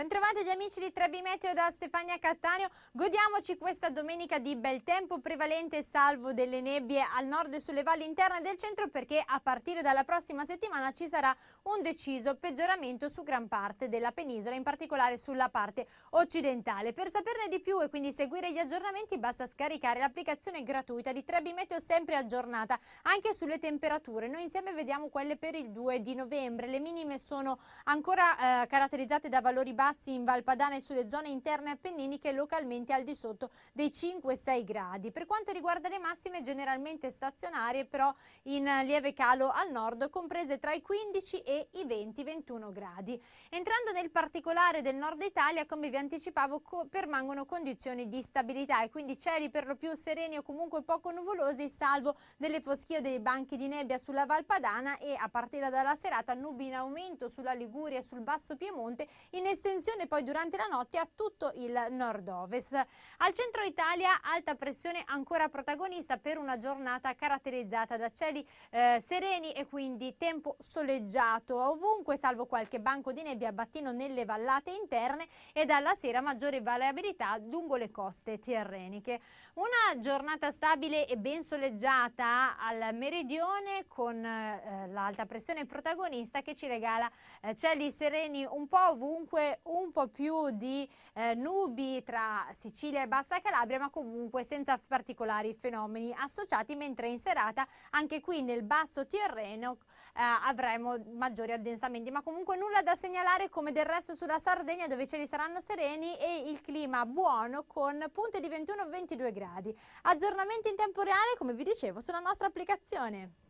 Bentrovati gli amici di Trebi Meteo da Stefania Cattaneo. Godiamoci questa domenica di bel tempo prevalente salvo delle nebbie al nord e sulle valli interne del centro perché a partire dalla prossima settimana ci sarà un deciso peggioramento su gran parte della penisola, in particolare sulla parte occidentale. Per saperne di più e quindi seguire gli aggiornamenti basta scaricare l'applicazione gratuita di Trebi Meteo sempre aggiornata anche sulle temperature. Noi insieme vediamo quelle per il 2 di novembre. Le minime sono ancora eh, caratterizzate da valori bassi bassi in Valpadana e sulle zone interne appenniniche localmente al di sotto dei 5-6 gradi. Per quanto riguarda le massime generalmente stazionarie però in lieve calo al nord comprese tra i 15 e i 20-21 gradi. Entrando nel particolare del nord Italia come vi anticipavo co permangono condizioni di stabilità e quindi cieli per lo più sereni o comunque poco nuvolosi salvo delle foschie o dei banchi di nebbia sulla Valpadana e a partire dalla serata nubi in aumento sulla Liguria e sul Basso Piemonte in estensione Attenzione poi durante la notte a tutto il nord-ovest. Al centro Italia alta pressione ancora protagonista per una giornata caratterizzata da cieli eh, sereni e quindi tempo soleggiato ovunque, salvo qualche banco di nebbia battino nelle vallate interne e dalla sera maggiore variabilità lungo le coste tirreniche. Una giornata stabile e ben soleggiata al meridione con eh, l'alta pressione protagonista che ci regala eh, cieli sereni un po' ovunque un po' più di eh, nubi tra Sicilia e Bassa Calabria, ma comunque senza particolari fenomeni associati, mentre in serata anche qui nel basso Tirreno eh, avremo maggiori addensamenti, ma comunque nulla da segnalare come del resto sulla Sardegna dove ce cieli saranno sereni e il clima buono con punte di 21-22 gradi. Aggiornamenti in tempo reale, come vi dicevo, sulla nostra applicazione.